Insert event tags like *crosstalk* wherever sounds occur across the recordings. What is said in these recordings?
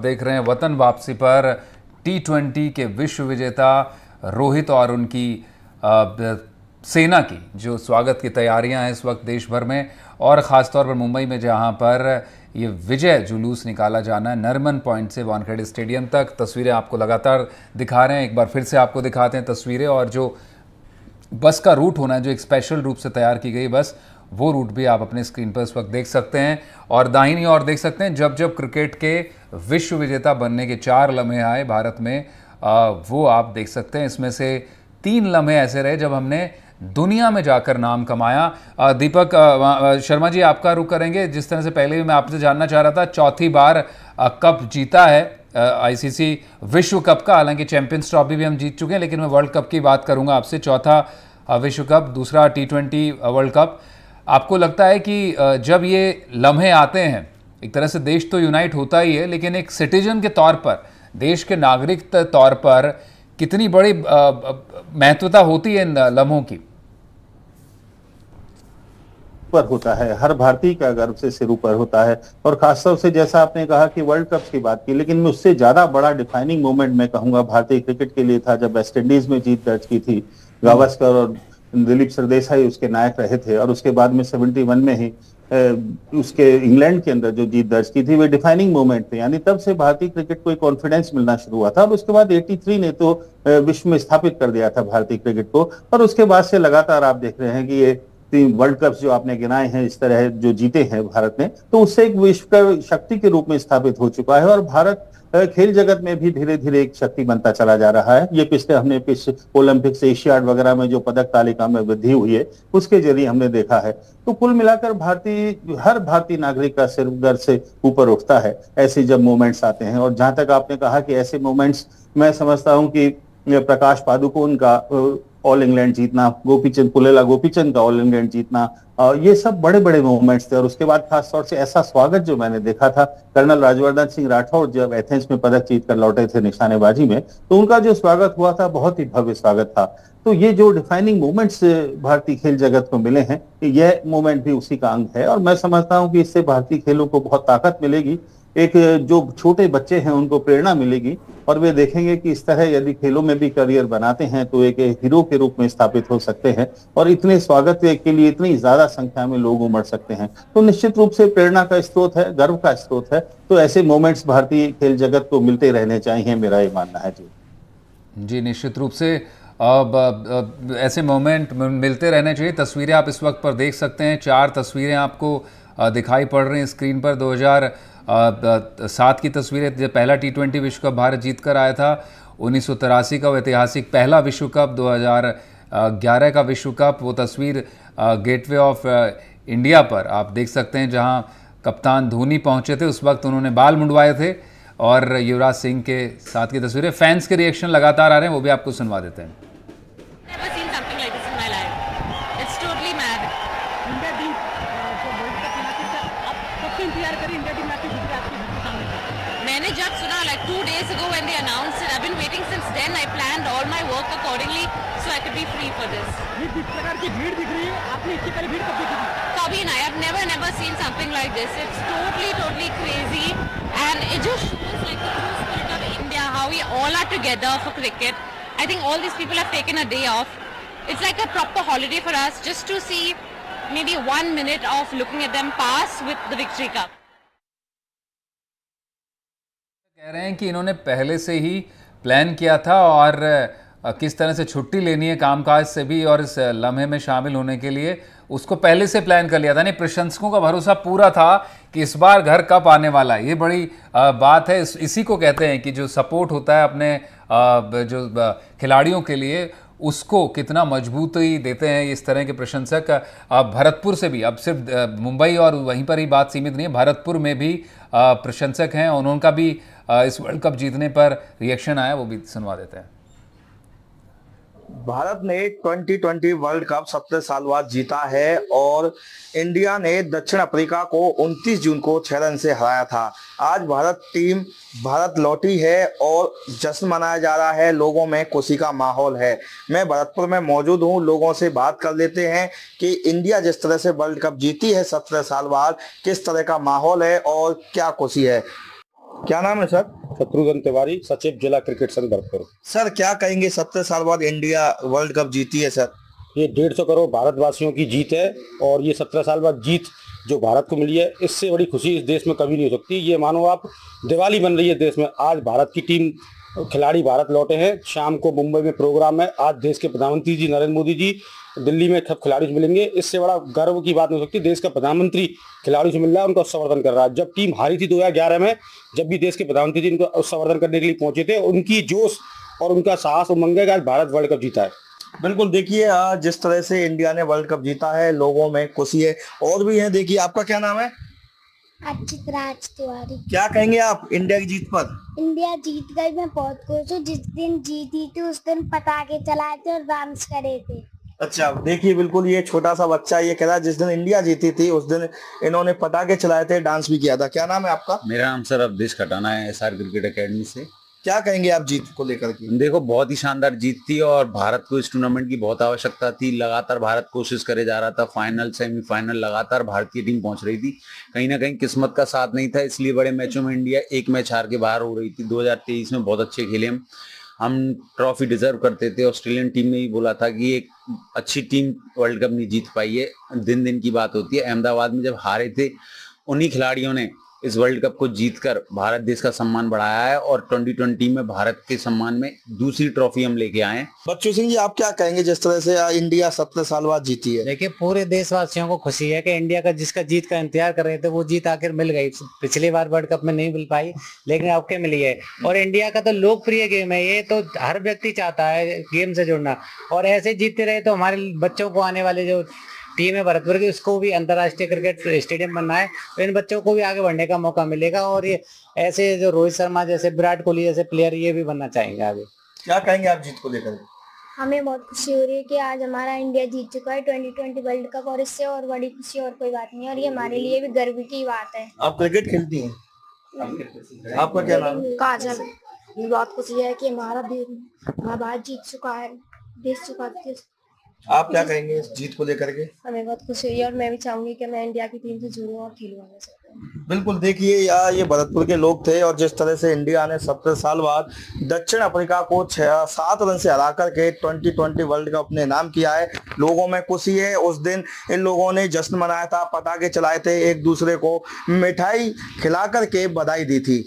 देख रहे हैं वतन वापसी पर टी ट्वेंटी के विश्व विजेता रोहित और उनकी आ, सेना की जो स्वागत की तैयारियां हैं इस वक्त देश भर में और ख़ासतौर पर मुंबई में जहां पर ये विजय जुलूस निकाला जाना है नरमन पॉइंट से वानखेड़े स्टेडियम तक तस्वीरें आपको लगातार दिखा रहे हैं एक बार फिर से आपको दिखाते हैं तस्वीरें और जो बस का रूट होना है जो एक स्पेशल रूप से तैयार की गई बस वो रूट भी आप अपने स्क्रीन पर इस वक्त देख सकते हैं और दाहिनी ओर देख सकते हैं जब जब क्रिकेट के विश्व विजेता बनने के चार लम्हे आए भारत में आ, वो आप देख सकते हैं इसमें से तीन लम्हे ऐसे रहे जब हमने दुनिया में जाकर नाम कमाया दीपक शर्मा जी आपका रुख करेंगे जिस तरह से पहले भी मैं आपसे जानना चाह रहा था चौथी बार कप जीता है आईसीसी विश्व कप का हालांकि चैंपियंस ट्रॉफी भी हम जीत चुके हैं लेकिन मैं वर्ल्ड कप की बात करूंगा आपसे चौथा विश्व कप दूसरा टी ट्वेंटी वर्ल्ड कप आपको लगता है कि जब ये लम्हे आते हैं एक तरह से देश तो यूनाइट होता ही है लेकिन एक सिटीजन के तौर पर देश के नागरिक तौर पर कितनी बड़ी महत्वता होती है इन लम्हों की पर होता है हर भारतीय का गर्व से सिर ऊपर होता है और खासतौर से जैसा आपने कहा कि वर्ल्ड कप की बात की लेकिन मैं उससे ज्यादा बड़ा डिफाइनिंग मोमेंट मैं कहूंगा भारतीय क्रिकेट के लिए था जब वेस्ट इंडीज में जीत दर्ज की थी गावस्कर और दिलीप सरदेसाई उसके नायक रहे थे और उसके बाद में सेवेंटी में ही उसके इंग्लैंड के अंदर जो जीत दर्ज की थी वे डिफाइनिंग मोमेंट थे यानी तब से भारतीय क्रिकेट को एक कॉन्फिडेंस मिलना शुरू हुआ था अब उसके बाद 83 ने तो विश्व में स्थापित कर दिया था भारतीय क्रिकेट को और उसके बाद से लगातार आप देख रहे हैं कि ये तीन वर्ल्ड कप जो आपने गिनाए हैं इस तरह जो जीते हैं भारत ने तो उससे एक विश्व शक्ति के रूप में स्थापित हो चुका है और भारत खेल जगत में भी धीरे धीरे एक शक्ति बनता चला जा रहा है ये पिछले हमने पिछले ओलंपिक्स एशियाड वगैरह में जो पदक तालिका में वृद्धि हुई है उसके जरिए हमने देखा है तो कुल मिलाकर भारतीय हर भारतीय नागरिक का सिर्फ घर से ऊपर उठता है ऐसे जब मोमेंट्स आते हैं और जहां तक आपने कहा कि ऐसे मोमेंट्स मैं समझता हूँ कि प्रकाश पादुकोण का ऑल इंग्लैंड जीतना गोपीचंद पुलेला गोपीचंद का ऑल इंग्लैंड जीतना ये सब बड़े बड़े मूवमेंट्स थे और उसके बाद खासतौर से ऐसा स्वागत जो मैंने देखा था कर्नल राजवर्धन सिंह राठौर जब एथेंस में पदक जीत कर लौटे थे निशानेबाजी में तो उनका जो स्वागत हुआ था बहुत ही भव्य स्वागत था तो ये जो डिफाइनिंग मूवमेंट्स भारतीय खेल जगत को मिले हैं यह मूवमेंट भी उसी का अंग है और मैं समझता हूँ कि इससे भारतीय खेलों को बहुत ताकत मिलेगी एक जो छोटे बच्चे हैं उनको प्रेरणा मिलेगी और वे देखेंगे कि इस तरह यदि खेलों में भी करियर बनाते हैं तो एक हीरो के रूप में स्थापित हो सकते हैं और इतने स्वागत के लिए इतनी ज्यादा संख्या में लोग उमड़ सकते हैं तो निश्चित रूप से प्रेरणा का स्रोत है गर्व का स्रोत है तो ऐसे मोमेंट्स भारतीय खेल जगत को मिलते रहने चाहिए मेरा ये मानना है जी जी निश्चित रूप से अब, ऐसे मोमेंट मिलते रहने चाहिए तस्वीरें आप इस वक्त पर देख सकते हैं चार तस्वीरें आपको दिखाई पड़ रही हैं स्क्रीन पर सात की तस्वीर है जब पहला टी ट्वेंटी विश्व कप भारत जीत कर आया था उन्नीस का वो ऐतिहासिक पहला विश्व कप 2011 का विश्व कप वो तस्वीर गेटवे ऑफ इंडिया पर आप देख सकते हैं जहाँ कप्तान धोनी पहुँचे थे उस वक्त उन्होंने बाल मुंडवाए थे और युवराज सिंह के साथ की तस्वीरें फैंस के रिएक्शन लगातार आ रहे हैं वो भी आपको सुनवा देते हैं Just up, like two days ago when they announced it. I've been waiting since then. I planned all my work accordingly so I could be free for this. Kabhi I've never, never seen something like this. It's totally, totally crazy. And it just shows like the true spirit of India, how we all are together for cricket. I think all these people have taken a day off. It's like a proper holiday for us just to see maybe one minute of looking at them pass with the Victory Cup. रहे हैं कि इन्होंने पहले से ही plan किया था और किस तरह से छुट्टी लेनी है कामकाज से भी और इस लम्हे में शामिल होने के लिए उसको पहले से प्लान कर लिया था नहीं प्रशंसकों का भरोसा पूरा था कि इस बार घर कब आने वाला है ये बड़ी बात है इसी को कहते हैं कि जो सपोर्ट होता है अपने जो खिलाड़ियों के लिए उसको कितना मजबूती देते हैं इस तरह के प्रशंसक अब भरतपुर से भी अब सिर्फ मुंबई और वहीं पर ही बात सीमित नहीं है भरतपुर में भी प्रशंसक हैं उनका भी इस वर्ल्ड कप जीतने पर रिएक्शन आया वो भी सुनवा देते हैं भारत ने 2020 वर्ल्ड कप सत्तर साल बाद जीता है और इंडिया ने दक्षिण अफ्रीका को 29 जून को छह रन से हराया था आज भारत टीम भारत लौटी है और जश्न मनाया जा रहा है लोगों में खुशी का माहौल है मैं भरतपुर में मौजूद हूं लोगों से बात कर लेते हैं कि इंडिया जिस तरह से वर्ल्ड कप जीती है सत्रह साल बाद किस तरह का माहौल है और क्या खुशी है क्या नाम है सर शत्रुघ्न तिवारी सचिव जिला क्रिकेट संघ भरतपुर सर क्या कहेंगे सत्रह साल बाद इंडिया वर्ल्ड कप जीती है सर ये डेढ़ सौ करोड़ भारतवासियों की जीत है और ये सत्रह साल बाद जीत जो भारत को मिली है इससे बड़ी खुशी इस देश में कभी नहीं हो सकती ये मानो आप दिवाली बन रही है देश में आज भारत की टीम खिलाड़ी भारत लौटे हैं शाम को मुंबई में प्रोग्राम है आज देश के प्रधानमंत्री जी नरेंद्र मोदी जी दिल्ली में सब खिलाड़ी से मिलेंगे इससे बड़ा गर्व की बात नहीं हो सकती देश का प्रधानमंत्री खिलाड़ी से मिल रहा है उनका संवर्धन कर रहा है जब टीम हारी थी दो में जब भी देश के प्रधानमंत्री जी उनका संवर्धन करने के लिए पहुंचे थे उनकी जोश और उनका साहस उमंग है आज भारत वर्ल्ड कप जीता है बिल्कुल देखिए जिस तरह से इंडिया ने वर्ल्ड कप जीता है लोगों में खुशी है और भी है देखिए आपका क्या नाम है अच्छी राज तिवारी क्या कहेंगे आप इंडिया की जीत पर इंडिया जीत गई मैं बहुत खुश हूँ जिस दिन जीती थी उस दिन पटाखे चलाए थे और डांस करे थे अच्छा देखिए बिल्कुल ये छोटा सा बच्चा ये कह रहा है जिस दिन इंडिया जीती थी उस दिन इन्होंने पटाखे चलाए थे डांस भी किया था क्या नाम है आपका मेरा नाम सर अवधेश खटाना है एस क्रिकेट अकेडमी से क्या कहेंगे आप जीत को लेकर के देखो बहुत ही शानदार जीत थी और भारत को इस टूर्नामेंट की बहुत आवश्यकता थी लगातार भारत कोशिश करे जा रहा था फाइनल सेमीफाइनल लगातार भारतीय टीम पहुंच रही थी कहीं ना कहीं किस्मत का साथ नहीं था इसलिए बड़े मैचों में इंडिया एक मैच हार के बाहर हो रही थी दो में बहुत अच्छे खेले हम हम ट्रॉफी डिजर्व करते थे ऑस्ट्रेलियन टीम ने भी बोला था कि एक अच्छी टीम वर्ल्ड कप नहीं जीत पाई है दिन दिन की बात होती है अहमदाबाद में जब हारे थे उन्हीं खिलाड़ियों ने इस वर्ल्ड कप को जीतकर भारत देश का सम्मान बढ़ाया है और 2020 में भारत के सम्मान में दूसरी ट्रॉफी हम लेके आए बच्चू सिंह जी आप क्या कहेंगे जिस तरह से इंडिया सत्रह साल बाद जीती है देखिए पूरे देशवासियों को खुशी है कि इंडिया का जिसका जीत का इंतजार कर रहे थे वो जीत आखिर मिल गई पिछली बार वर्ल्ड कप में नहीं मिल पाई लेकिन अब के मिली है और इंडिया का तो लोकप्रिय गेम है ये तो हर व्यक्ति चाहता है गेम से जुड़ना और ऐसे जीतते रहे तो हमारे बच्चों को आने वाले जो टीम है भरतपुर की उसको भी अंतरराष्ट्रीय क्रिकेट स्टेडियम बनना है तो इन बच्चों को भी आगे बढ़ने का मौका मिलेगा और ये ऐसे जो रोहित शर्मा जैसे विराट कोहली जैसे प्लेयर ये भी बनना चाहेंगे आगे क्या कहेंगे आप जीत को लेकर हमें बहुत खुशी हो रही है कि आज हमारा इंडिया जीत चुका है ट्वेंटी ट्वेंटी वर्ल्ड कप और इससे और बड़ी खुशी और कोई बात नहीं और ये हमारे लिए भी गर्व की बात है आप क्रिकेट खेलती हैं आपका क्या नाम काजल बहुत खुशी है कि हमारा हमारा भारत जीत चुका है देश चुका है आप क्या कहेंगे इस जीत को लेकर के हमें बहुत खुशी हुई और मैं भी चाहूंगी कि मैं इंडिया की टीम से जुड़ू और खेलूं बिल्कुल देखिए यार ये भरतपुर के लोग थे और जिस तरह से इंडिया ने सत्तर साल बाद दक्षिण अफ्रीका को छह सात रन से हरा करके ट्वेंटी ट्वेंटी वर्ल्ड कप अपने नाम किया है लोगों में खुशी है उस दिन इन लोगों ने जश्न मनाया था पटाखे चलाए थे एक दूसरे को मिठाई खिला करके बधाई दी थी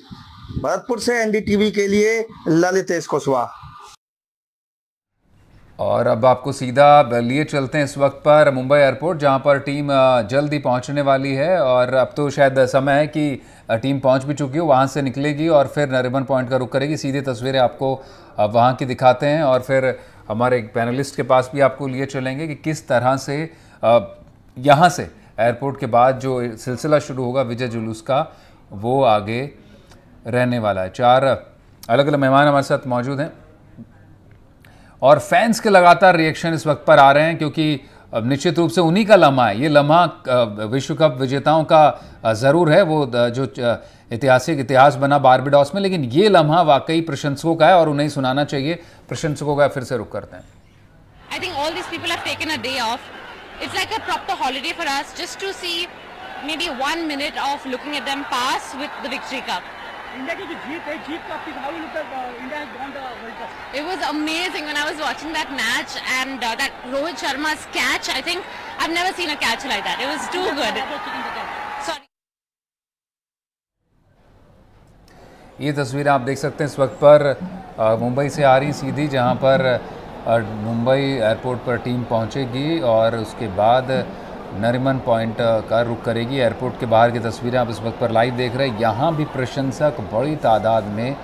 भरतपुर से एनडीटीवी के लिए ललितेश कुशवाहा और अब आपको सीधा लिए चलते हैं इस वक्त पर मुंबई एयरपोर्ट जहां पर टीम जल्द ही पहुंचने वाली है और अब तो शायद समय है कि टीम पहुंच भी चुकी हो वहां से निकलेगी और फिर नरिबन पॉइंट का रुख करेगी सीधे तस्वीरें आपको वहां की दिखाते हैं और फिर हमारे एक पैनलिस्ट के पास भी आपको लिए चलेंगे कि किस तरह से यहाँ से एयरपोर्ट के बाद जो सिलसिला शुरू होगा विजय जुलूस का वो आगे रहने वाला है चार अलग अलग मेहमान हमारे साथ मौजूद हैं और फैंस के लगातार रिएक्शन इस वक्त पर आ रहे हैं क्योंकि निश्चित रूप से उन्हीं का लम्हा है ये लम्हा विश्व कप विजेताओं का ज़रूर है वो जो ऐतिहासिक इतिहास बना बारबिडॉस में लेकिन ये लम्हा वाकई प्रशंसकों का है और उन्हें सुनाना चाहिए प्रशंसकों का फिर से रुक करते हैं I think all this people have taken a day off it's like a proper holiday for us just to see maybe one minute of looking at them pass with the victory cup. It was amazing when I was watching that match and uh, that Rohit Sharma's catch. I think I've never seen a catch like that. It was too good. ये तस्वीर आप देख सकते हैं इस वक्त पर मुंबई से आ रही सीधी जहां पर मुंबई एयरपोर्ट पर टीम पहुंचेगी और उसके बाद नरिमन पॉइंट का रुख करेगी एयरपोर्ट के बाहर की तस्वीरें आप इस वक्त पर लाइव देख रहे हैं यहाँ भी प्रशंसक बड़ी तादाद में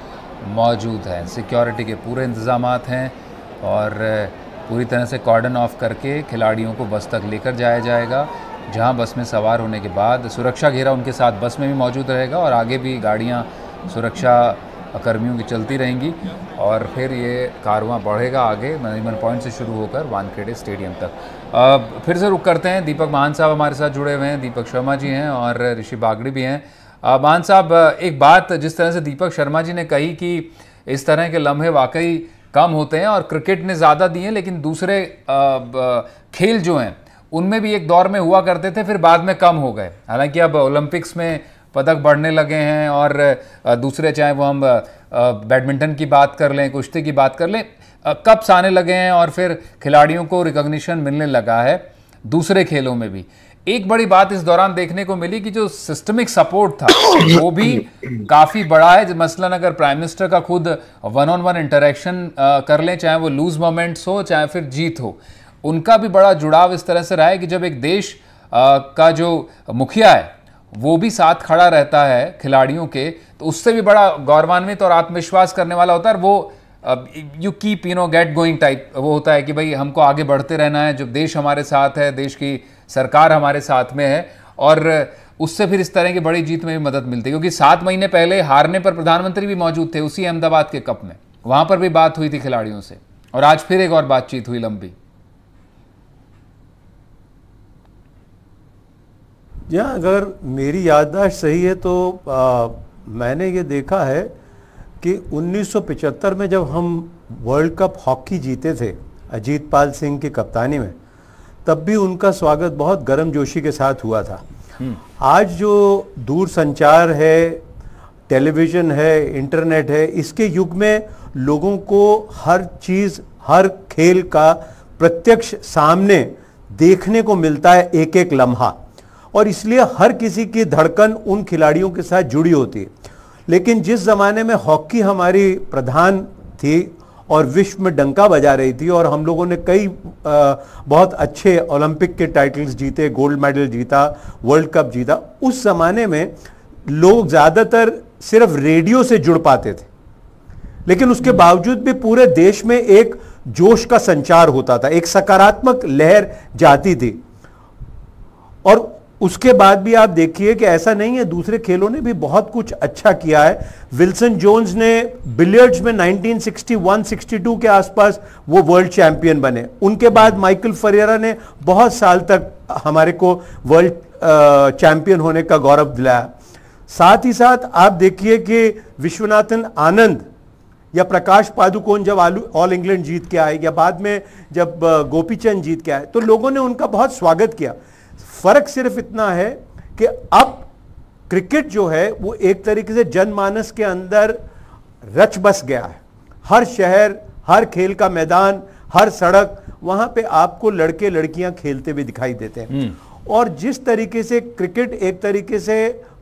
मौजूद हैं सिक्योरिटी के पूरे इंतजाम हैं और पूरी तरह से कॉर्डन ऑफ करके खिलाड़ियों को बस तक लेकर जाया जाएगा जहां बस में सवार होने के बाद सुरक्षा घेरा उनके साथ बस में भी मौजूद रहेगा और आगे भी गाड़ियां सुरक्षा कर्मियों की चलती रहेंगी और फिर ये कारवां बढ़ेगा आगे मैनेजमेंट पॉइंट से शुरू होकर वानखेड़े स्टेडियम तक अब फिर से रुक करते हैं दीपक महान साहब हमारे साथ जुड़े हुए हैं दीपक शर्मा जी हैं और ऋषि बागड़ी भी हैं मान साहब एक बात जिस तरह से दीपक शर्मा जी ने कही कि इस तरह के लम्हे वाकई कम होते हैं और क्रिकेट ने ज़्यादा दिए लेकिन दूसरे खेल जो हैं उनमें भी एक दौर में हुआ करते थे फिर बाद में कम हो गए हालांकि अब ओलंपिक्स में पदक बढ़ने लगे हैं और दूसरे चाहे वो हम बैडमिंटन की बात कर लें कुश्ती की बात कर लें कप्स आने लगे हैं और फिर खिलाड़ियों को रिकॉग्निशन मिलने लगा है दूसरे खेलों में भी एक बड़ी बात इस दौरान देखने को मिली कि जो सिस्टमिक सपोर्ट था वो भी काफ़ी बड़ा है मसलन अगर प्राइम मिनिस्टर का खुद वन ऑन वन इंटरेक्शन कर लें चाहे वो लूज मोमेंट्स हो चाहे फिर जीत हो उनका भी बड़ा जुड़ाव इस तरह से रहा है कि जब एक देश आ, का जो मुखिया है वो भी साथ खड़ा रहता है खिलाड़ियों के तो उससे भी बड़ा गौरवान्वित और आत्मविश्वास करने वाला होता है वो you keep you know get going type वो होता है कि भाई हमको आगे बढ़ते रहना है जो देश हमारे साथ है देश की सरकार हमारे साथ में है और उससे फिर इस तरह की बड़ी जीत में भी मदद मिलती है क्योंकि सात महीने पहले हारने पर प्रधानमंत्री भी मौजूद थे उसी अहमदाबाद के कप में वहाँ पर भी बात हुई थी खिलाड़ियों से और आज फिर एक और बातचीत हुई लंबी या अगर मेरी याददाश्त सही है तो आ, मैंने ये देखा है कि 1975 में जब हम वर्ल्ड कप हॉकी जीते थे अजीत पाल सिंह की कप्तानी में तब भी उनका स्वागत बहुत गर्म जोशी के साथ हुआ था हम्म। आज जो दूर संचार है टेलीविज़न है इंटरनेट है इसके युग में लोगों को हर चीज़ हर खेल का प्रत्यक्ष सामने देखने को मिलता है एक एक लम्हा और इसलिए हर किसी की धड़कन उन खिलाड़ियों के साथ जुड़ी होती है लेकिन जिस ज़माने में हॉकी हमारी प्रधान थी और विश्व में डंका बजा रही थी और हम लोगों ने कई आ, बहुत अच्छे ओलंपिक के टाइटल्स जीते गोल्ड मेडल जीता वर्ल्ड कप जीता उस ज़माने में लोग ज़्यादातर सिर्फ रेडियो से जुड़ पाते थे लेकिन उसके बावजूद भी पूरे देश में एक जोश का संचार होता था एक सकारात्मक लहर जाती थी और उसके बाद भी आप देखिए कि ऐसा नहीं है दूसरे खेलों ने भी बहुत कुछ अच्छा किया है विल्सन जोन्स ने बिलियर्ड्स में 1961 62 के आसपास वो वर्ल्ड चैंपियन बने उनके बाद माइकल फरेरा ने बहुत साल तक हमारे को वर्ल्ड चैंपियन होने का गौरव दिलाया साथ ही साथ आप देखिए कि विश्वनाथन आनंद या प्रकाश पादुकोण जब आलू ऑल इंग्लैंड जीत के आए या बाद में जब गोपीचंद जीत के आए तो लोगों ने उनका बहुत स्वागत किया फर्क सिर्फ इतना है कि अब क्रिकेट जो है वो एक तरीके से जनमानस के अंदर रच बस गया है हर शहर हर खेल का मैदान हर सड़क वहां पे आपको लड़के लड़कियां खेलते हुए दिखाई देते हैं हम्म। और जिस तरीके से क्रिकेट एक तरीके से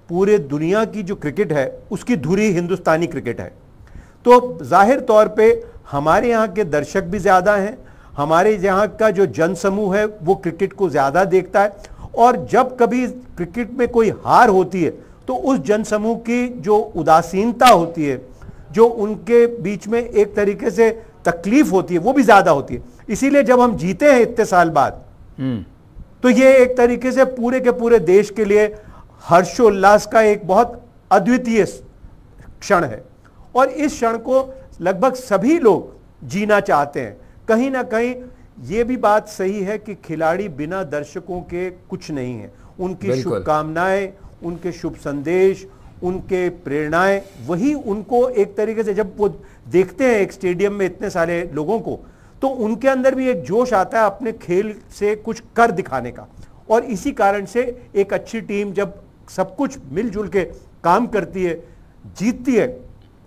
पूरे दुनिया की जो क्रिकेट है उसकी धुरी हिंदुस्तानी क्रिकेट है तो जाहिर तौर पे हमारे यहाँ के दर्शक भी ज़्यादा हैं हमारे यहाँ का जो जनसमूह है वो क्रिकेट को ज़्यादा देखता है और जब कभी क्रिकेट में कोई हार होती है तो उस जनसमूह की जो उदासीनता होती है जो उनके बीच में एक तरीके से तकलीफ होती है वो भी ज्यादा होती है इसीलिए जब हम जीते हैं इतने साल बाद हम्म। तो ये एक तरीके से पूरे के पूरे देश के लिए हर्षोल्लास का एक बहुत अद्वितीय क्षण है और इस क्षण को लगभग सभी लोग जीना चाहते हैं कहीं ना कहीं ये भी बात सही है कि खिलाड़ी बिना दर्शकों के कुछ नहीं है उनकी शुभकामनाएं उनके शुभ संदेश उनके प्रेरणाएं वही उनको एक तरीके से जब वो देखते हैं एक स्टेडियम में इतने सारे लोगों को तो उनके अंदर भी एक जोश आता है अपने खेल से कुछ कर दिखाने का और इसी कारण से एक अच्छी टीम जब सब कुछ मिलजुल के काम करती है जीतती है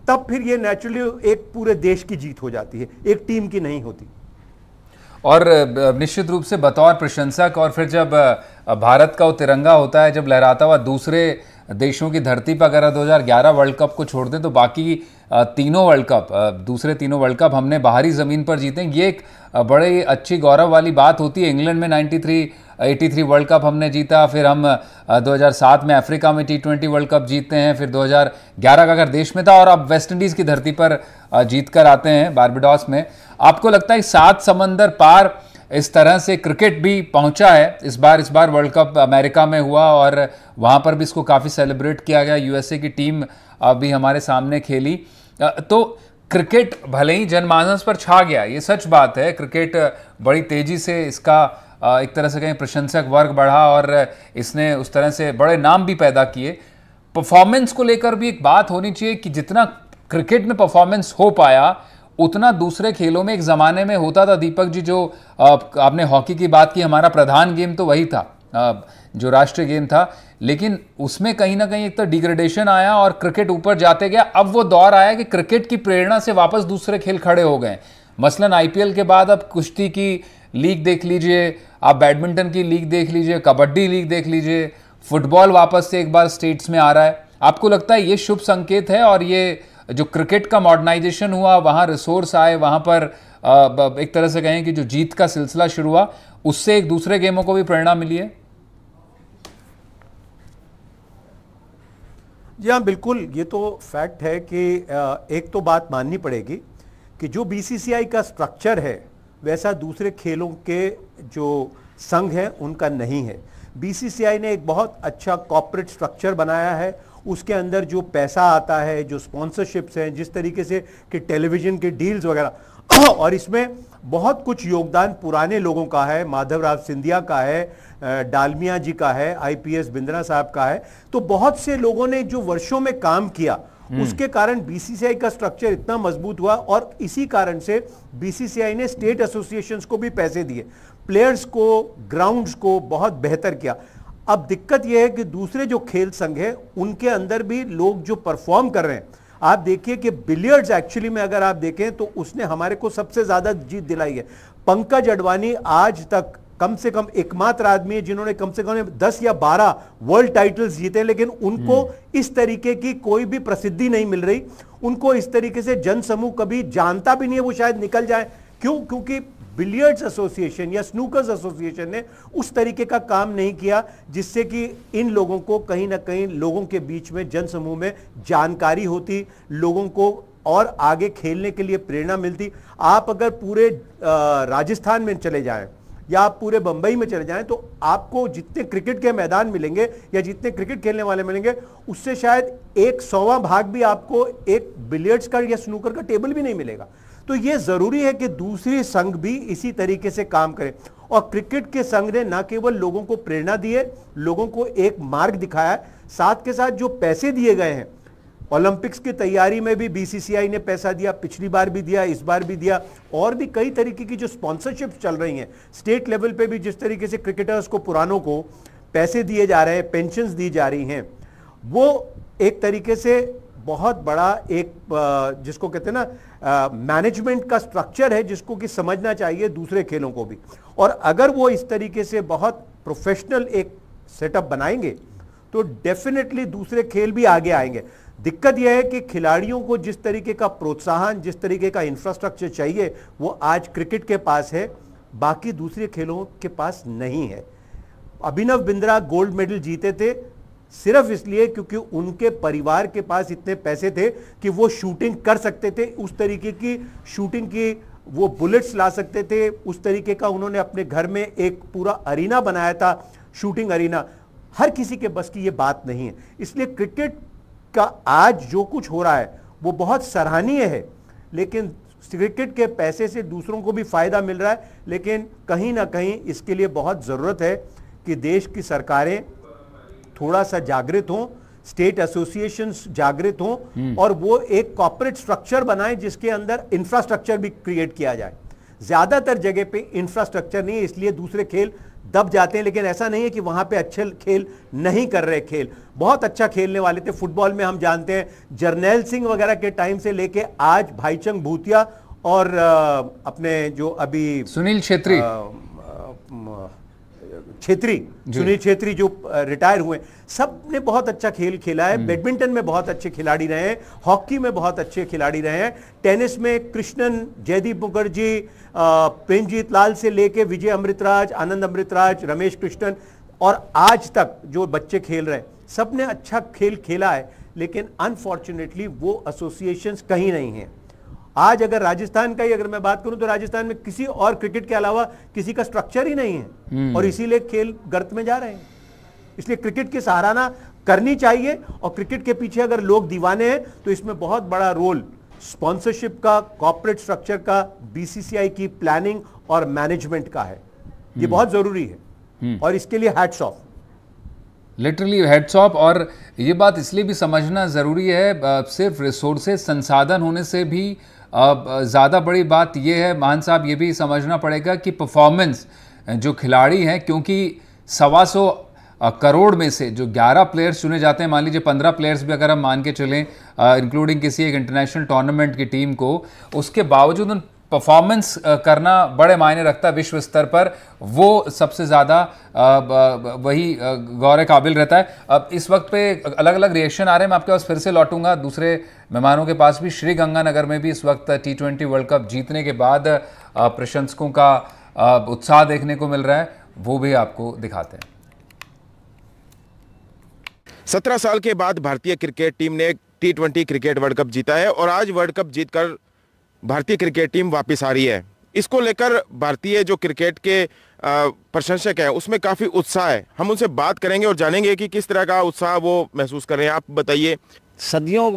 तब फिर ये नेचुरली एक पूरे देश की जीत हो जाती है एक टीम की नहीं होती और निश्चित रूप से बतौर प्रशंसक और फिर जब भारत का वो तिरंगा होता है जब लहराता हुआ दूसरे देशों की धरती पर अगर 2011 वर्ल्ड कप को छोड़ दें तो बाकी तीनों वर्ल्ड कप दूसरे तीनों वर्ल्ड कप हमने बाहरी ज़मीन पर जीते ये एक बड़ी अच्छी गौरव वाली बात होती है इंग्लैंड में 93 83 वर्ल्ड कप हमने जीता फिर हम 2007 में अफ्रीका में टी वर्ल्ड कप जीतते हैं फिर 2011 का अगर देश में था और अब वेस्ट इंडीज़ की धरती पर जीत कर आते हैं बारबिडॉस में आपको लगता है सात समंदर पार इस तरह से क्रिकेट भी पहुंचा है इस बार इस बार वर्ल्ड कप अमेरिका में हुआ और वहाँ पर भी इसको काफ़ी सेलिब्रेट किया गया यूएसए की टीम भी हमारे सामने खेली तो क्रिकेट भले ही जनमानस पर छा गया ये सच बात है क्रिकेट बड़ी तेज़ी से इसका एक तरह से कहें प्रशंसक वर्ग बढ़ा और इसने उस तरह से बड़े नाम भी पैदा किए परफॉर्मेंस को लेकर भी एक बात होनी चाहिए कि जितना क्रिकेट में परफॉर्मेंस हो पाया उतना दूसरे खेलों में एक ज़माने में होता था दीपक जी जो आपने हॉकी की बात की हमारा प्रधान गेम तो वही था जो राष्ट्रीय गेम था लेकिन उसमें कहीं ना कहीं एक तो डिग्रेडेशन आया और क्रिकेट ऊपर जाते गया अब वो दौर आया कि क्रिकेट की प्रेरणा से वापस दूसरे खेल खड़े हो गए मसलन आईपीएल के बाद अब कुश्ती की लीग देख लीजिए आप बैडमिंटन की लीग देख लीजिए कबड्डी लीग देख लीजिए फुटबॉल वापस से एक बार स्टेट्स में आ रहा है आपको लगता है ये शुभ संकेत है और ये जो क्रिकेट का मॉडर्नाइजेशन हुआ वहाँ रिसोर्स आए वहाँ पर एक तरह से कहें कि जो जीत का सिलसिला शुरू हुआ उससे एक दूसरे गेमों को भी प्रेरणा मिली है जी हाँ बिल्कुल ये तो फैक्ट है कि एक तो बात माननी पड़ेगी कि जो बीसीसीआई का स्ट्रक्चर है वैसा दूसरे खेलों के जो संघ हैं उनका नहीं है बीसीसीआई ने एक बहुत अच्छा कॉपरेट स्ट्रक्चर बनाया है उसके अंदर जो पैसा आता है जो स्पॉन्सरशिप्स हैं जिस तरीके से कि टेलीविज़न के डील्स वगैरह *clears throat* और इसमें बहुत कुछ योगदान पुराने लोगों का है माधव राव सिंधिया का है डालमिया जी का है आईपीएस बिंद्रा साहब का है तो बहुत से लोगों ने जो वर्षों में काम किया हम्म। उसके कारण बीसीसीआई का स्ट्रक्चर इतना मजबूत हुआ और इसी कारण से बीसीसीआई ने स्टेट एसोसिएशन को भी पैसे दिए प्लेयर्स को ग्राउंड्स को बहुत बेहतर किया अब दिक्कत यह है कि दूसरे जो खेल संघ है उनके अंदर भी लोग जो परफॉर्म कर रहे हैं आप देखिए कि बिलियर्ड्स एक्चुअली में अगर आप देखें तो उसने हमारे को सबसे ज्यादा जीत दिलाई है पंकज अडवाणी आज तक कम से कम एकमात्र आदमी है जिन्होंने कम से कम दस या बारह वर्ल्ड टाइटल्स जीते लेकिन उनको हम्म। इस तरीके की कोई भी प्रसिद्धि नहीं मिल रही उनको इस तरीके से जन समूह कभी जानता भी नहीं है वो शायद निकल जाए क्यों क्योंकि बिलियर्ड्स एसोसिएशन या स्नूकर्स एसोसिएशन ने उस तरीके का काम नहीं किया जिससे कि इन लोगों को कहीं ना कहीं लोगों के बीच में जनसमूह में जानकारी होती लोगों को और आगे खेलने के लिए प्रेरणा मिलती आप अगर पूरे राजस्थान में चले जाएं या आप पूरे बंबई में चले जाएं तो आपको जितने क्रिकेट के मैदान मिलेंगे या जितने क्रिकेट खेलने वाले मिलेंगे उससे शायद एक सौवा भाग भी आपको एक बिलियर्ड्स का या स्नूकर का टेबल भी नहीं मिलेगा तो ये जरूरी है कि दूसरी संघ भी इसी तरीके से काम करे और क्रिकेट के संघ ने न केवल लोगों को प्रेरणा दी है लोगों को एक मार्ग दिखाया है साथ के साथ जो पैसे दिए गए हैं ओलंपिक्स की तैयारी में भी बीसीसीआई ने पैसा दिया पिछली बार भी दिया इस बार भी दिया और भी कई तरीके की जो स्पॉन्सरशिप चल रही हैं स्टेट लेवल पे भी जिस तरीके से क्रिकेटर्स को पुरानों को पैसे दिए जा रहे हैं पेंशन दी जा रही हैं वो एक तरीके से बहुत बड़ा एक जिसको कहते हैं ना मैनेजमेंट का स्ट्रक्चर है जिसको कि समझना चाहिए दूसरे खेलों को भी और अगर वो इस तरीके से बहुत प्रोफेशनल एक सेटअप बनाएंगे तो डेफिनेटली दूसरे खेल भी आगे आएंगे दिक्कत यह है कि खिलाड़ियों को जिस तरीके का प्रोत्साहन जिस तरीके का इंफ्रास्ट्रक्चर चाहिए वो आज क्रिकेट के पास है बाकी दूसरे खेलों के पास नहीं है अभिनव बिंद्रा गोल्ड मेडल जीते थे सिर्फ इसलिए क्योंकि उनके परिवार के पास इतने पैसे थे कि वो शूटिंग कर सकते थे उस तरीके की शूटिंग की वो बुलेट्स ला सकते थे उस तरीके का उन्होंने अपने घर में एक पूरा अरीना बनाया था शूटिंग अरीना हर किसी के बस की ये बात नहीं है इसलिए क्रिकेट का आज जो कुछ हो रहा है वो बहुत सराहनीय है लेकिन क्रिकेट के पैसे से दूसरों को भी फायदा मिल रहा है लेकिन कहीं ना कहीं इसके लिए बहुत ज़रूरत है कि देश की सरकारें थोड़ा सा जागृत हों स्टेट एसोसिएशन जागृत हों हम्म। और वो एक कॉपरेट स्ट्रक्चर बनाएं जिसके अंदर इंफ्रास्ट्रक्चर भी क्रिएट किया जाए ज़्यादातर जगह पे इंफ्रास्ट्रक्चर नहीं है इसलिए दूसरे खेल दब जाते हैं लेकिन ऐसा नहीं है कि वहाँ पे अच्छे खेल नहीं कर रहे खेल बहुत अच्छा खेलने वाले थे फुटबॉल में हम जानते हैं जर्नैल सिंह वगैरह के टाइम से लेके आज भाईचंग भूतिया और अपने जो अभी सुनील छेत्री छेत्री सुनील छेत्री जो रिटायर हुए सब ने बहुत अच्छा खेल खेला है हम्म। बैडमिंटन में बहुत अच्छे खिलाड़ी रहे हैं हॉकी में बहुत अच्छे खिलाड़ी रहे हैं टेनिस में कृष्णन जयदीप मुखर्जी प्रेमजीत लाल से लेके विजय अमृतराज आनंद अमृतराज रमेश कृष्णन और आज तक जो बच्चे खेल रहे हैं सब ने अच्छा खेल खेला है लेकिन अनफॉर्चुनेटली वो एसोसिएशंस कहीं नहीं हैं आज अगर राजस्थान का ही अगर मैं बात करूं तो राजस्थान में किसी और क्रिकेट के अलावा किसी का स्ट्रक्चर ही नहीं है हम्म। और इसीलिए खेल गर्त में जा रहे हैं इसलिए क्रिकेट की सराहना करनी चाहिए और क्रिकेट के पीछे अगर लोग दीवाने हैं तो इसमें बहुत बड़ा रोल स्पॉन्सरशिप का कॉपोरेट स्ट्रक्चर का बीसीसीआई की प्लानिंग और मैनेजमेंट का है ये हम्म। बहुत जरूरी है हम्म। और इसके लिए hats off literally heads off और ये बात इसलिए भी समझना ज़रूरी है सिर्फ रिसोर्सेज संसाधन होने से भी अब ज़्यादा बड़ी बात यह है मान साहब ये भी समझना पड़ेगा कि परफॉर्मेंस जो खिलाड़ी हैं क्योंकि सवा सौ करोड़ में से जो 11 प्लेयर्स चुने जाते हैं मान लीजिए 15 प्लेयर्स भी अगर हम मान के चलें इंक्लूडिंग किसी एक इंटरनेशनल टूर्नामेंट की टीम को उसके बावजूद उन परफॉर्मेंस uh, करना बड़े मायने रखता है विश्व स्तर पर वो सबसे ज़्यादा uh, वही uh, गौर काबिल रहता है अब इस वक्त पे अलग अलग रिएक्शन आ रहे हैं मैं आपके पास फिर से लौटूंगा दूसरे मेहमानों के पास भी श्री गंगानगर में भी इस वक्त टी ट्वेंटी वर्ल्ड कप जीतने के बाद प्रशंसकों का उत्साह देखने को मिल रहा है वो भी आपको दिखाते हैं सत्रह साल के बाद भारतीय क्रिकेट टीम ने T twenty cricket world cup जीता है और आज वर्ल्ड कप जीतकर भारतीय क्रिकेट टीम वापस आ रही है इसको लेकर भारतीय जो क्रिकेट के प्रशंसक हैं उसमें काफ़ी उत्साह है हम उनसे बात करेंगे और जानेंगे कि किस तरह का उत्साह वो महसूस कर रहे हैं आप बताइए सदियों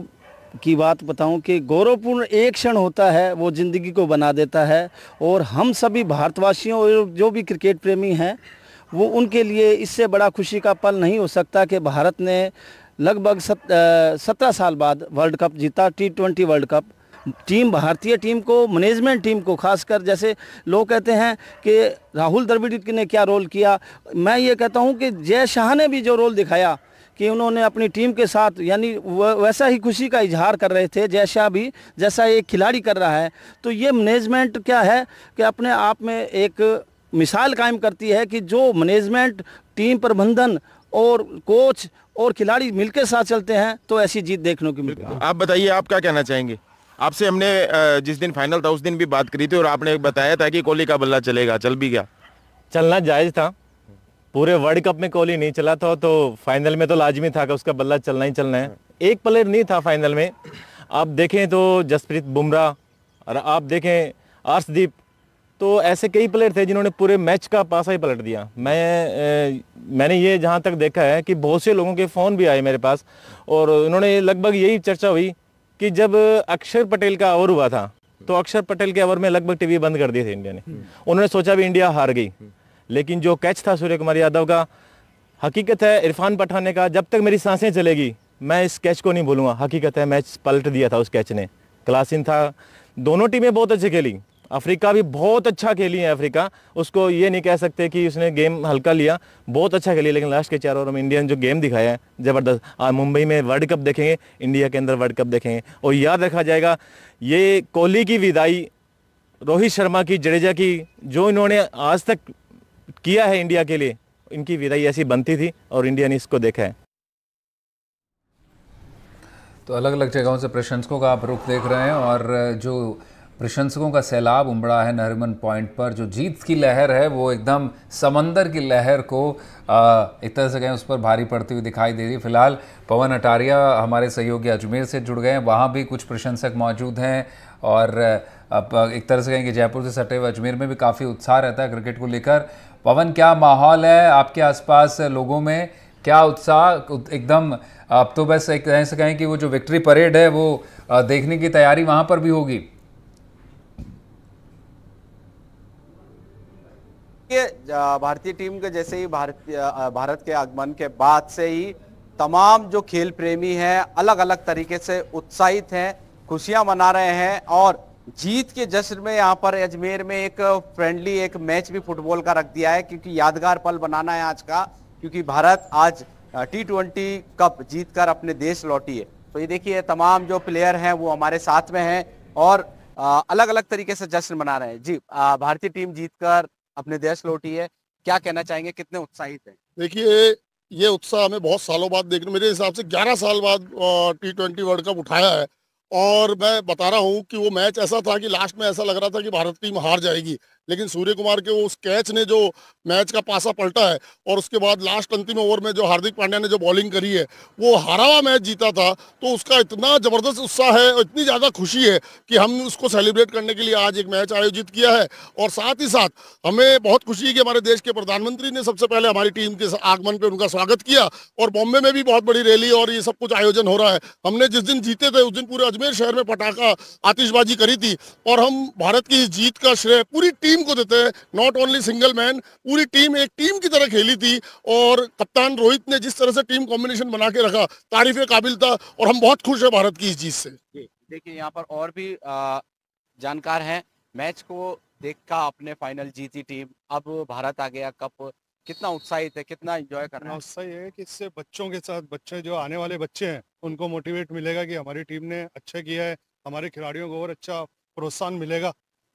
की बात बताऊं कि गौरवपूर्ण एक क्षण होता है वो ज़िंदगी को बना देता है और हम सभी भारतवासियों और जो भी क्रिकेट प्रेमी हैं वो उनके लिए इससे बड़ा खुशी का पल नहीं हो सकता कि भारत ने लगभग सत्रह साल बाद वर्ल्ड कप जीता T twenty world cup team भारतीय टीम को मैनेजमेंट टीम को खासकर जैसे लोग कहते हैं कि राहुल द्रविड़ ने क्या रोल किया मैं ये कहता हूँ कि जय शाह ने भी जो रोल दिखाया कि उन्होंने अपनी टीम के साथ यानी वैसा ही खुशी का इजहार कर रहे थे जैसा भी जैसा एक खिलाड़ी कर रहा है तो ये मैनेजमेंट क्या है कि अपने आप में एक मिसाल कायम करती है कि जो मैनेजमेंट टीम प्रबंधन और कोच और खिलाड़ी मिलकर साथ चलते हैं तो ऐसी जीत देखने को मिलती है आप बताइए आप क्या कहना चाहेंगे आपसे हमने जिस दिन फाइनल था उस दिन भी बात करी थी और आपने बताया था कि कोहली का बल्ला चलेगा चल भी गया चलना जायज़ था पूरे वर्ल्ड कप में कोहली नहीं चला था तो फाइनल में तो लाजमी था कि उसका बल्ला चलना ही चलना है एक प्लेयर नहीं था फाइनल में आप देखें तो जसप्रीत बुमराह और आप देखें अर्शदीप तो ऐसे कई प्लेयर थे जिन्होंने पूरे मैच का पासा ही पलट दिया मैं ए, मैंने ये जहाँ तक देखा है कि बहुत से लोगों के फ़ोन भी आए मेरे पास और उन्होंने लगभग यही चर्चा हुई कि जब अक्षर पटेल का ओवर हुआ था तो अक्षर पटेल के ओवर में लगभग टीवी बंद कर दिए थे इंडिया ने हम्म। उन्होंने सोचा भी इंडिया हार गई हम्म। लेकिन जो कैच था सूर्य कुमार यादव का हकीकत है इरफान पठाने का जब तक मेरी सांसें चलेगी मैं इस कैच को नहीं भूलूंगा हकीकत है मैच पलट दिया था उस कैच ने क्लासिन था दोनों टीमें बहुत अच्छी खेली अफ्रीका भी बहुत अच्छा खेली है अफ्रीका उसको ये नहीं कह सकते कि उसने गेम हल्का लिया बहुत अच्छा खेली लेकिन लास्ट के चार ओवर में इंडिया ने जो गेम दिखाया है ज़बरदस्त मुंबई में वर्ल्ड कप देखेंगे इंडिया के अंदर वर्ल्ड कप देखेंगे और याद रखा जाएगा ये कोहली की विदाई रोहित शर्मा की जडेजा की जो इन्होंने आज तक किया है इंडिया के लिए इनकी विदाई ऐसी बनती थी और इंडिया ने इसको देखा है तो अलग अलग जगहों से प्रशंसकों का आप रुख देख रहे हैं और जो प्रशंसकों का सैलाब उमड़ा है नहरमन पॉइंट पर जो जीत की लहर है वो एकदम समंदर की लहर को एक तरह से कहें उस पर भारी पड़ती हुई दिखाई दे रही है फिलहाल पवन अटारिया हमारे सहयोगी अजमेर से जुड़ गए हैं वहाँ भी कुछ प्रशंसक मौजूद हैं और अब एक तरह से कहें कि जयपुर से सटे हुए अजमेर में भी काफ़ी उत्साह रहता है क्रिकेट को लेकर पवन क्या माहौल है आपके आसपास लोगों में क्या उत्साह एकदम अब तो बस एक तरह से कहें कि वो जो विक्ट्री परेड है वो देखने की तैयारी वहाँ पर भी होगी देखिए भारतीय टीम के जैसे ही भारत भारत के आगमन के बाद से ही तमाम जो खेल प्रेमी हैं अलग अलग तरीके से उत्साहित हैं खुशियां मना रहे हैं और जीत के जश्न में यहाँ पर अजमेर में एक फ्रेंडली एक मैच भी फुटबॉल का रख दिया है क्योंकि यादगार पल बनाना है आज का क्योंकि भारत आज टी कप जीत अपने देश लौटी है तो ये देखिए तमाम जो प्लेयर हैं वो हमारे साथ में हैं और अलग अलग तरीके से जश्न मना रहे हैं जी भारतीय टीम जीतकर अपने देश लौटी है क्या कहना चाहेंगे कितने उत्साहित हैं देखिए ये उत्साह हमें बहुत सालों बाद देखने मेरे हिसाब से 11 साल बाद टी ट्वेंटी वर्ल्ड कप उठाया है और मैं बता रहा हूँ कि वो मैच ऐसा था कि लास्ट में ऐसा लग रहा था कि भारत टीम हार जाएगी लेकिन सूर्य कुमार के उस कैच ने जो मैच का पासा पलटा है और उसके बाद लास्ट अंतिम ओवर में जो हार्दिक पांड्या ने जो बॉलिंग करी है वो हरा हुआ मैच जीता था तो उसका इतना ज़बरदस्त उत्साह है और इतनी ज़्यादा खुशी है कि हम उसको सेलिब्रेट करने के लिए आज एक मैच आयोजित किया है और साथ ही साथ हमें बहुत खुशी है कि हमारे देश के प्रधानमंत्री ने सबसे पहले हमारी टीम के आगमन पर उनका स्वागत किया और बॉम्बे में भी बहुत बड़ी रैली और ये सब कुछ आयोजन हो रहा है हमने जिस दिन जीते थे उस दिन पूरे अजमेर शहर में पटाखा आतिशबाजी करी थी और हम भारत की जीत का श्रेय पूरी टीम टीम को देते हैं नॉट ओनली सिंगल मैन पूरी टीम एक टीम की तरह खेली थी और कप्तान रोहित ने जिस तरह से टीम कॉम्बिनेशन बना के रखा तारीफ काबिल था और हम बहुत खुश है भारत की इस चीज से देखिए यहाँ पर और भी जानकार हैं मैच को देखा का आपने फाइनल जीती टीम अब भारत आ गया कप कितना उत्साहित है कितना एंजॉय करना है उत्साह है कि इससे बच्चों के साथ बच्चे जो आने वाले बच्चे हैं उनको मोटिवेट मिलेगा कि हमारी टीम ने अच्छा किया है हमारे खिलाड़ियों को और अच्छा प्रोत्साहन मिलेगा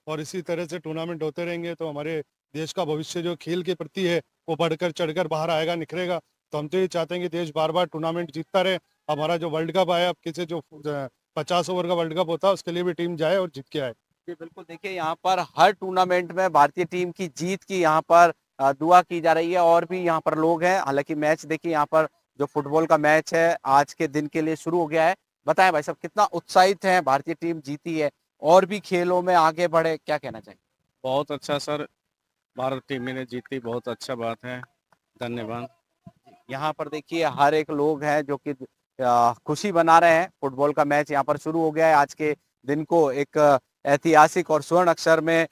और इसी तरह से टूर्नामेंट होते रहेंगे तो हमारे देश का भविष्य जो खेल के प्रति है वो बढ़कर चढ़कर बाहर आएगा निखरेगा तो हम तो ये चाहते हैं कि देश बार बार टूर्नामेंट जीतता रहे हमारा जो वर्ल्ड कप आया अब किसी जो पचास ओवर का वर्ल्ड कप होता है उसके लिए भी टीम जाए और जीत के आए जी बिल्कुल देखिए यहाँ पर हर टूर्नामेंट में भारतीय टीम की जीत की यहाँ पर दुआ की जा रही है और भी यहाँ पर लोग हैं हालांकि मैच देखिए यहाँ पर जो फुटबॉल का मैच है आज के दिन के लिए शुरू हो गया है बताएं भाई साहब कितना उत्साहित है भारतीय टीम जीती है और भी खेलों में आगे बढ़े क्या कहना चाहिए बहुत अच्छा सर भारत टीम ने जीती बहुत अच्छा बात है धन्यवाद यहाँ पर देखिए हर एक लोग हैं जो कि खुशी बना रहे हैं फुटबॉल का मैच यहाँ पर शुरू हो गया है आज के दिन को एक ऐतिहासिक और स्वर्ण अक्षर में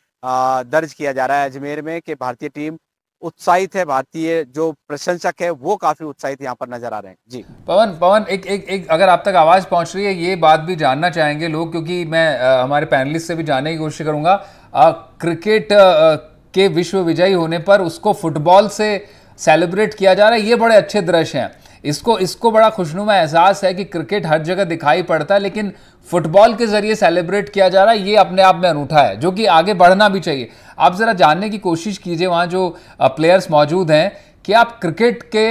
दर्ज किया जा रहा है अजमेर में कि भारतीय टीम उत्साहित है भारतीय जो प्रशंसक है वो काफी उत्साहित यहाँ पर नजर आ रहे हैं जी पवन पवन एक एक एक अगर आप तक आवाज पहुंच रही है ये बात भी जानना चाहेंगे लोग क्योंकि मैं आ, हमारे पैनलिस्ट से भी जानने की कोशिश करूंगा आ, क्रिकेट आ, के विश्व विजयी होने पर उसको फुटबॉल से सेलिब्रेट किया जा रहा है ये बड़े अच्छे दृश्य हैं इसको इसको बड़ा खुशनुमा एहसास है कि क्रिकेट हर जगह दिखाई पड़ता है लेकिन फुटबॉल के जरिए सेलिब्रेट किया जा रहा है ये अपने आप में अनूठा है जो कि आगे बढ़ना भी चाहिए आप ज़रा जानने की कोशिश कीजिए वहाँ जो प्लेयर्स मौजूद हैं कि आप क्रिकेट के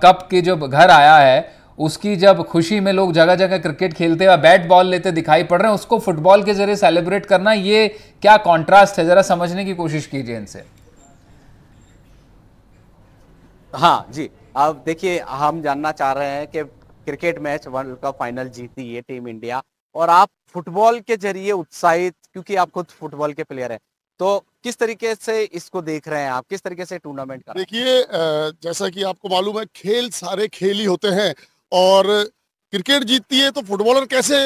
कप के जब घर आया है उसकी जब खुशी में लोग जगह जगह क्रिकेट खेलते हुए बैट बॉल लेते दिखाई पड़ रहे हैं उसको फुटबॉल के जरिए सेलिब्रेट करना ये क्या कॉन्ट्रास्ट है ज़रा समझने की कोशिश कीजिए इनसे हाँ जी अब देखिए हम जानना चाह रहे हैं कि cricket match world cup final जीती है टीम इंडिया और आप फुटबॉल के जरिए उत्साहित क्योंकि आप खुद फुटबॉल के प्लेयर हैं तो किस तरीके से इसको देख रहे हैं आप किस तरीके से टूर्नामेंट का देखिए जैसा कि आपको मालूम है खेल सारे खेल ही होते हैं और क्रिकेट जीतती है तो फुटबॉलर कैसे